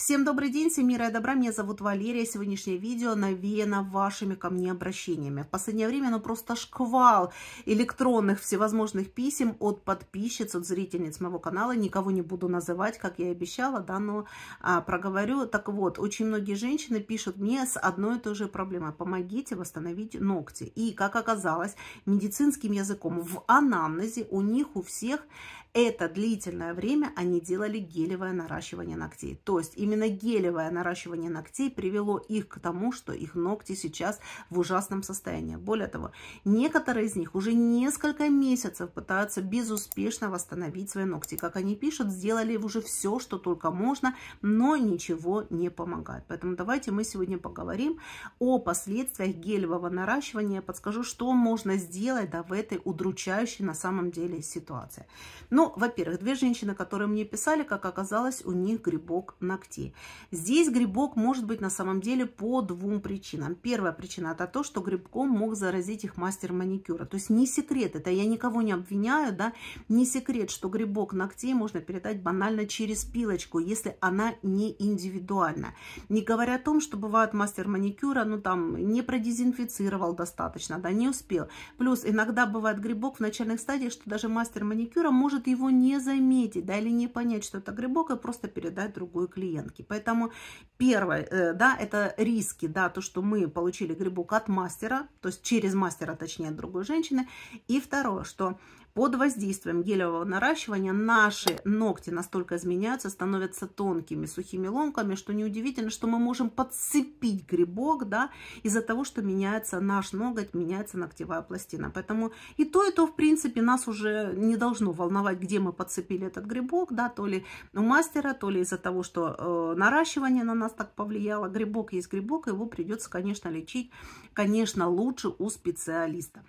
Всем добрый день, всем мира и добра. Меня зовут Валерия. Сегодняшнее видео навеяно вашими ко мне обращениями. В последнее время ну просто шквал электронных всевозможных писем от подписчиц, от зрительниц моего канала. Никого не буду называть, как я и обещала, да, но а, проговорю. Так вот, очень многие женщины пишут мне с одной и той же проблемой. Помогите восстановить ногти. И, как оказалось, медицинским языком в анамнезе у них у всех это длительное время они делали гелевое наращивание ногтей. То есть им Именно гелевое наращивание ногтей привело их к тому, что их ногти сейчас в ужасном состоянии. Более того, некоторые из них уже несколько месяцев пытаются безуспешно восстановить свои ногти. Как они пишут, сделали уже все, что только можно, но ничего не помогает. Поэтому давайте мы сегодня поговорим о последствиях гелевого наращивания. Подскажу, что можно сделать да, в этой удручающей на самом деле ситуации. Ну, во-первых, две женщины, которые мне писали, как оказалось, у них грибок ногтей расти. Здесь грибок может быть на самом деле по двум причинам. Первая причина – это то, что грибком мог заразить их мастер маникюра. То есть не секрет, это я никого не обвиняю, да, не секрет, что грибок ногтей можно передать банально через пилочку, если она не индивидуальна. Не говоря о том, что бывает мастер маникюра, ну там не продезинфицировал достаточно, да, не успел. Плюс иногда бывает грибок в начальных стадиях, что даже мастер маникюра может его не заметить, да, или не понять, что это грибок, и просто передать другой клиент оценки. Поэтому первое, э, да, это риски, да, то, что мы получили грибок от мастера, то есть через мастера, точнее, от другой женщины. И второе, что под воздействием гелевого наращивания наши ногти настолько изменяются, становятся тонкими, сухими ломками, что неудивительно, что мы можем подцепить грибок, да, из-за того, что меняется наш ноготь, меняется ногтевая пластина. Поэтому и то, и то, в принципе, нас уже не должно волновать, где мы подцепили этот грибок, да, то ли у мастера, то ли из-за того, что э, наращивание на нас так повлияло. Грибок есть грибок, его придется, конечно, лечить, конечно, лучше у специалиста.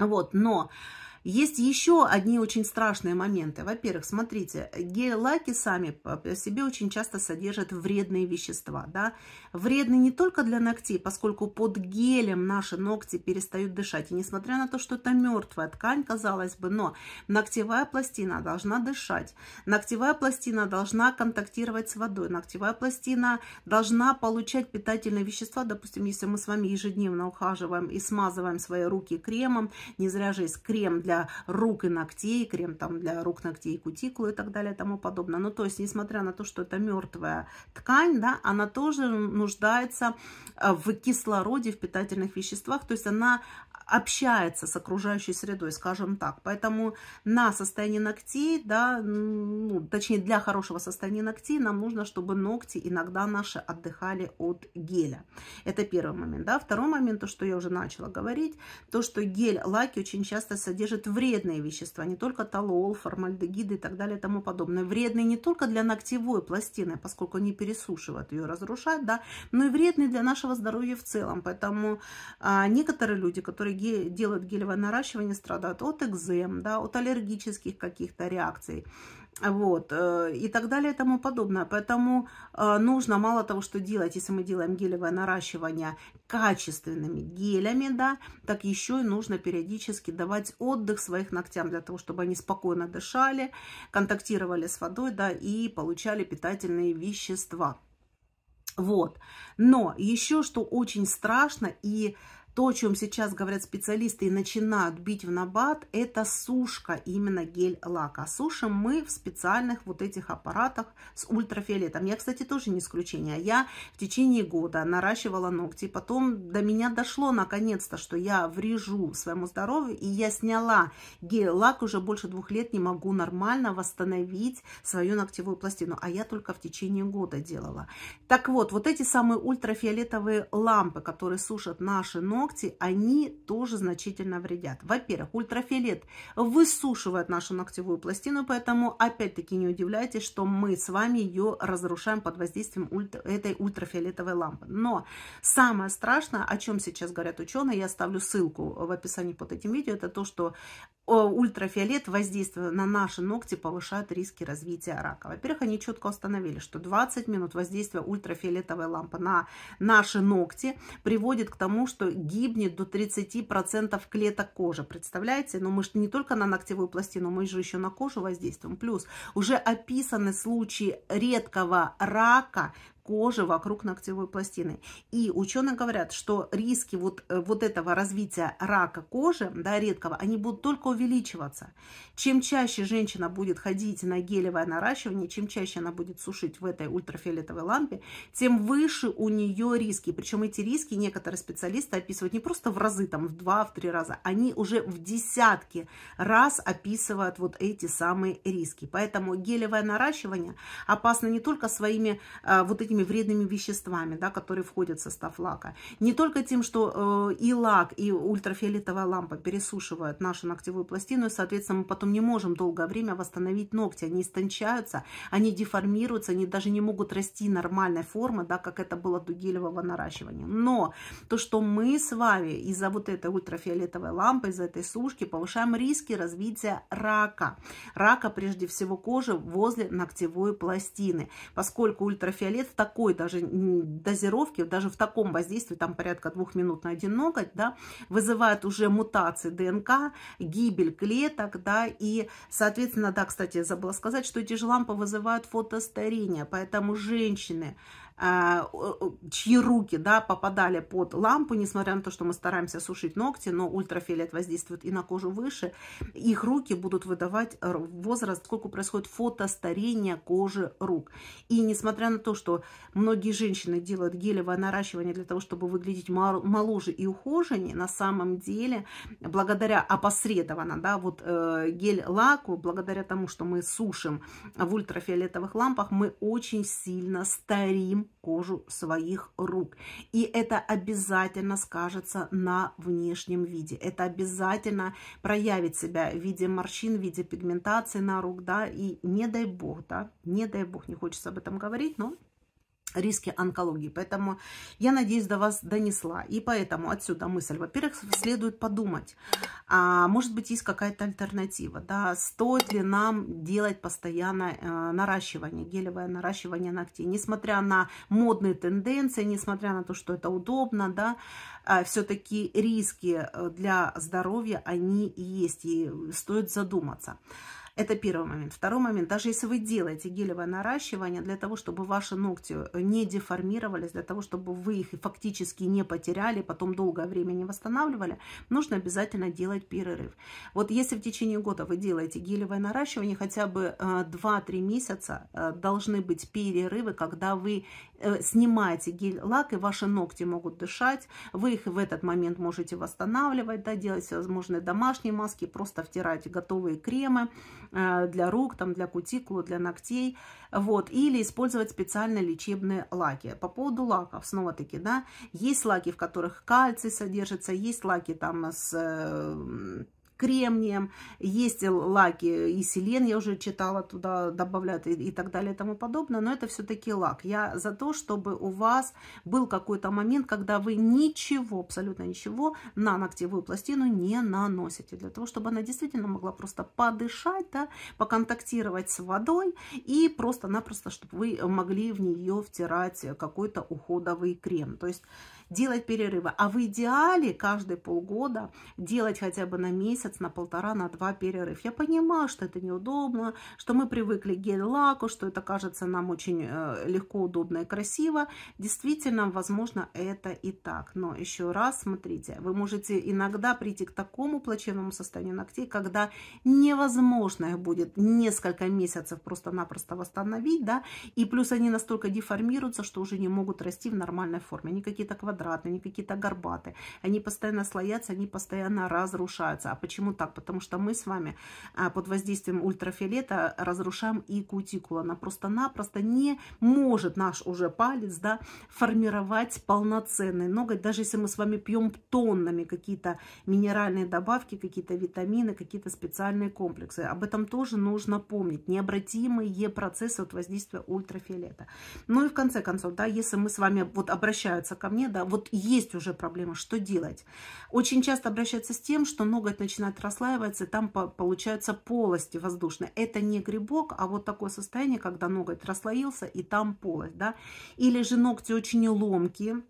Вот, но есть еще одни очень страшные моменты. Во-первых, смотрите, гель-лаки сами по себе очень часто содержат вредные вещества. Да? Вредны не только для ногтей, поскольку под гелем наши ногти перестают дышать. И несмотря на то, что это мертвая ткань, казалось бы, но ногтевая пластина должна дышать. Ногтевая пластина должна контактировать с водой. Ногтевая пластина должна получать питательные вещества. Допустим, если мы с вами ежедневно ухаживаем и смазываем свои руки кремом, не зря же есть крем для для рук и ногтей, крем там для рук, ногтей кутикулы и так далее и тому подобное. Ну, то есть, несмотря на то, что это мертвая ткань, да, она тоже нуждается э, в кислороде, в питательных веществах, то есть она общается с окружающей средой, скажем так. Поэтому на состояние ногтей, да, ну, точнее для хорошего состояния ногтей нам нужно, чтобы ногти иногда наши отдыхали от геля. Это первый момент. Да. Второй момент, то, что я уже начала говорить, то, что гель-лаки очень часто содержит содержит вредные вещества, не только толол, формальдегиды и так далее и тому подобное. Вредные не только для ногтевой пластины, поскольку они пересушивают ее, разрушают, да, но и вредные для нашего здоровья в целом. Поэтому а, некоторые люди, которые ге делают гелевое наращивание, страдают от экзем, да, от аллергических каких-то реакций, вот, э, и так далее и тому подобное. Поэтому э, нужно мало того, что делать, если мы делаем гелевое наращивание качественными гелями, да, так еще и нужно периодически давать отдых своих ногтям для того, чтобы они спокойно дышали, контактировали с водой, да, и получали питательные вещества. Вот. Но еще что очень страшно и то, о чем сейчас говорят специалисты и начинают бить в набат, это сушка именно гель-лака. Сушим мы в специальных вот этих аппаратах с ультрафиолетом. Я, кстати, тоже не исключение. Я в течение года наращивала ногти, потом до меня дошло наконец-то, что я врежу своему здоровью, и я сняла гель-лак, уже больше двух лет не могу нормально восстановить свою ногтевую пластину, а я только в течение года делала. Так вот, вот эти самые ультрафиолетовые лампы, которые сушат наши ноги, ногти, они тоже значительно вредят. Во-первых, ультрафиолет высушивает нашу ногтевую пластину, поэтому опять-таки не удивляйтесь, что мы с вами ее разрушаем под воздействием ультра, этой ультрафиолетовой лампы. Но самое страшное, о чем сейчас говорят ученые, я ставлю ссылку в описании под этим видео, это то, что ультрафиолет воздействие на наши ногти повышает риски развития рака. Во-первых, они четко установили, что 20 минут воздействия ультрафиолетовой лампы на наши ногти приводит к тому, что гибнет до 30% клеток кожи. Представляете? Но мы же не только на ногтевую пластину, мы же еще на кожу воздействуем. Плюс уже описаны случаи редкого рака кожи вокруг ногтевой пластины. И ученые говорят, что риски вот, э, вот этого развития рака кожи, да, редкого, они будут только увеличиваться. Чем чаще женщина будет ходить на гелевое наращивание, чем чаще она будет сушить в этой ультрафиолетовой лампе, тем выше у нее риски. Причем эти риски некоторые специалисты описывают не просто в разы, там, в два, в три раза, они уже в десятки раз описывают вот эти самые риски. Поэтому гелевое наращивание опасно не только своими а, вот этими другими вредными веществами, да, которые входят в состав лака. Не только тем, что э, и лак, и ультрафиолетовая лампа пересушивают нашу ногтевую пластину, и, соответственно, мы потом не можем долгое время восстановить ногти. Они истончаются, они деформируются, они даже не могут расти нормальной формы, да, как это было до гелевого наращивания. Но то, что мы с вами из-за вот этой ультрафиолетовой лампы, из-за этой сушки повышаем риски развития рака. Рака, прежде всего, кожи возле ногтевой пластины, поскольку ультрафиолет так такой даже дозировке, даже в таком воздействии, там порядка двух минут на один ноготь, да, вызывает уже мутации ДНК, гибель клеток, да, и, соответственно, да, кстати, я забыла сказать, что эти же лампы вызывают фотостарение, поэтому женщины, а, чьи руки да, попадали под лампу, несмотря на то, что мы стараемся сушить ногти, но ультрафиолет воздействует и на кожу выше, их руки будут выдавать э, возраст, сколько происходит фотостарение кожи рук. И несмотря на то, что многие женщины делают гелевое наращивание для того, чтобы выглядеть моложе и ухоженнее, на самом деле, благодаря опосредованно, да, вот э, гель-лаку, благодаря тому, что мы сушим в ультрафиолетовых лампах, мы очень сильно старим кожу своих рук. И это обязательно скажется на внешнем виде. Это обязательно проявит себя в виде морщин, в виде пигментации на рук, да, и не дай бог, да, не дай бог, не хочется об этом говорить, но риски онкологии. Поэтому я надеюсь, до вас донесла. И поэтому отсюда мысль. Во-первых, следует подумать, а, может быть, есть какая-то альтернатива. Да? Стоит ли нам делать постоянно э, наращивание, гелевое наращивание ногтей? Несмотря на модные тенденции, несмотря на то, что это удобно, да, а, все-таки риски э, для здоровья, они есть, и стоит задуматься. Это первый момент. Второй момент. Даже если вы делаете гелевое наращивание для того, чтобы ваши ногти э, не деформировались, для того, чтобы вы их фактически не потеряли, потом долгое время не восстанавливали, нужно обязательно делать перерыв. Вот если в течение года вы делаете гелевое наращивание, хотя бы 2-3 э, месяца э, должны быть перерывы, когда вы снимаете гель-лак, и ваши ногти могут дышать, вы их в этот момент можете восстанавливать, да, делать всевозможные домашние маски, просто втирать готовые кремы, Э, для рук, там, для кутикулы, для ногтей, вот, или использовать специально лечебные лаки. По поводу лаков, снова-таки, да, есть лаки, в которых кальций содержится, есть лаки там с э, кремнием, есть лаки и селен, я уже читала, туда добавляют и, и так далее и тому подобное, но это все-таки лак. Я за то, чтобы у вас был какой-то момент, когда вы ничего, абсолютно ничего на ногтевую пластину не наносите, для того, чтобы она действительно могла просто подышать, да, поконтактировать с водой и просто-напросто, чтобы вы могли в нее втирать какой-то уходовый крем. То есть делать перерывы. А в идеале каждые полгода делать хотя бы на месяц, на полтора, на два перерыв. Я понимаю, что это неудобно, что мы привыкли к гель-лаку, что это кажется нам очень э, легко, удобно и красиво. Действительно, возможно, это и так. Но еще раз, смотрите, вы можете иногда прийти к такому плачевному состоянию ногтей, когда невозможно их будет несколько месяцев просто-напросто восстановить, да, и плюс они настолько деформируются, что уже не могут расти в нормальной форме. Они какие-то квадратные квадратные, они какие-то горбатые. Они постоянно слоятся, они постоянно разрушаются. А почему так? Потому что мы с вами а, под воздействием ультрафиолета разрушаем и кутикулу. Она просто-напросто не может наш уже палец да, формировать полноценный ноготь. Даже если мы с вами пьем тоннами какие-то минеральные добавки, какие-то витамины, какие-то специальные комплексы. Об этом тоже нужно помнить. Необратимые процессы от воздействия ультрафиолета. Ну и в конце концов, да, если мы с вами вот обращаются ко мне, да, вот есть уже проблема, что делать. Очень часто обращаются с тем, что ноготь начинает расслаиваться, и там по получаются полости воздушные. Это не грибок, а вот такое состояние, когда ноготь расслоился, и там полость, да. Или же ногти очень ломкие,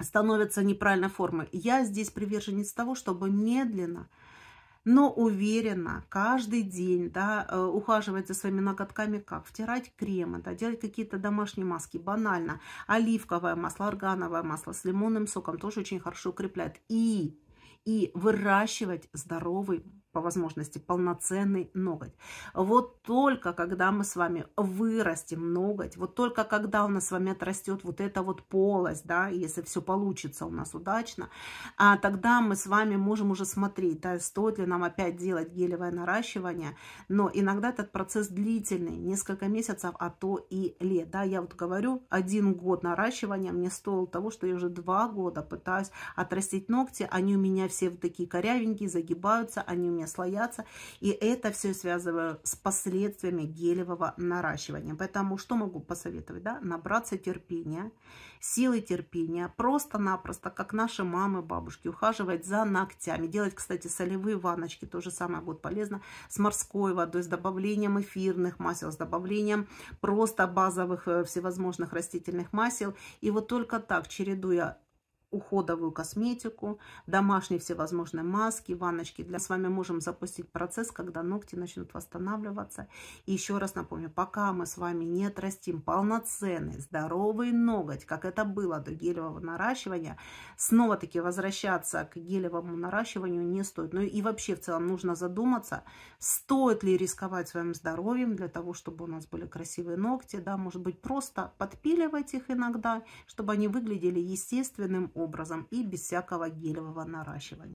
становятся неправильной формы. Я здесь приверженец того, чтобы медленно, но уверенно каждый день, да, э, ухаживать за своими ноготками как? Втирать кремы, да, делать какие-то домашние маски, банально. Оливковое масло, органовое масло с лимонным соком тоже очень хорошо укрепляет. И, и выращивать здоровый по возможности полноценный ноготь. Вот только когда мы с вами вырастим ноготь, вот только когда у нас с вами отрастет вот эта вот полость, да, если все получится у нас удачно, а тогда мы с вами можем уже смотреть, да, стоит ли нам опять делать гелевое наращивание, но иногда этот процесс длительный, несколько месяцев, а то и лет, да, я вот говорю, один год наращивания мне стоил того, что я уже два года пытаюсь отрастить ногти, они у меня все вот такие корявенькие, загибаются, они у меня не слоятся. И это все связываю с последствиями гелевого наращивания. Поэтому что могу посоветовать? Да? Набраться терпения, силы терпения. Просто-напросто, как наши мамы, бабушки, ухаживать за ногтями. Делать, кстати, солевые ваночки, То же самое будет полезно с морской водой, с добавлением эфирных масел, с добавлением просто базовых э, всевозможных растительных масел. И вот только так, чередуя уходовую косметику, домашние всевозможные маски, ванночки. Для... Мы с вами можем запустить процесс, когда ногти начнут восстанавливаться. И еще раз напомню, пока мы с вами не отрастим полноценный, здоровый ноготь, как это было до гелевого наращивания, снова-таки возвращаться к гелевому наращиванию не стоит. Ну и вообще в целом нужно задуматься, стоит ли рисковать своим здоровьем для того, чтобы у нас были красивые ногти, да, может быть, просто подпиливать их иногда, чтобы они выглядели естественным образом образом и без всякого гелевого наращивания.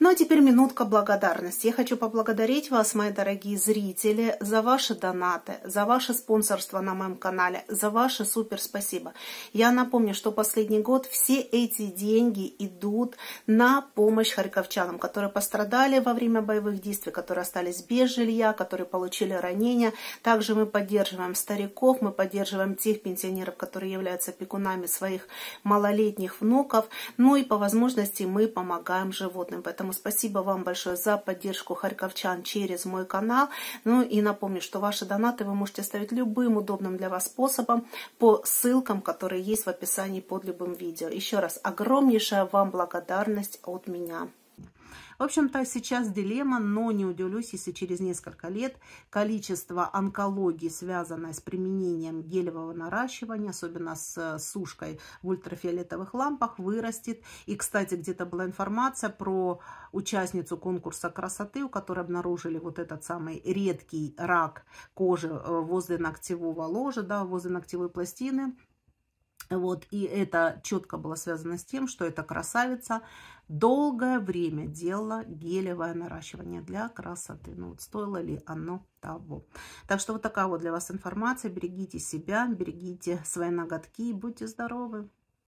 Ну а теперь минутка благодарности. Я хочу поблагодарить вас, мои дорогие зрители, за ваши донаты, за ваше спонсорство на моем канале, за ваше супер спасибо. Я напомню, что последний год все эти деньги идут на помощь харьковчанам, которые пострадали во время боевых действий, которые остались без жилья, которые получили ранения. Также мы поддерживаем стариков, мы поддерживаем тех пенсионеров, которые являются пекунами своих малолетних внуков. Ну и по возможности мы помогаем животным. Поэтому спасибо вам большое за поддержку харьковчан через мой канал. Ну и напомню, что ваши донаты вы можете ставить любым удобным для вас способом по ссылкам, которые есть в описании под любым видео. Еще раз огромнейшая вам благодарность от меня. В общем-то, сейчас дилемма, но не удивлюсь, если через несколько лет количество онкологии, связанной с применением гелевого наращивания, особенно с э, сушкой в ультрафиолетовых лампах, вырастет. И, кстати, где-то была информация про участницу конкурса красоты, у которой обнаружили вот этот самый редкий рак кожи э, возле ногтевого ложа, да, возле ногтевой пластины. Вот, и это четко было связано с тем, что эта красавица долгое время делала гелевое наращивание для красоты. Ну, вот стоило ли оно того? Так что вот такая вот для вас информация. Берегите себя, берегите свои ноготки и будьте здоровы!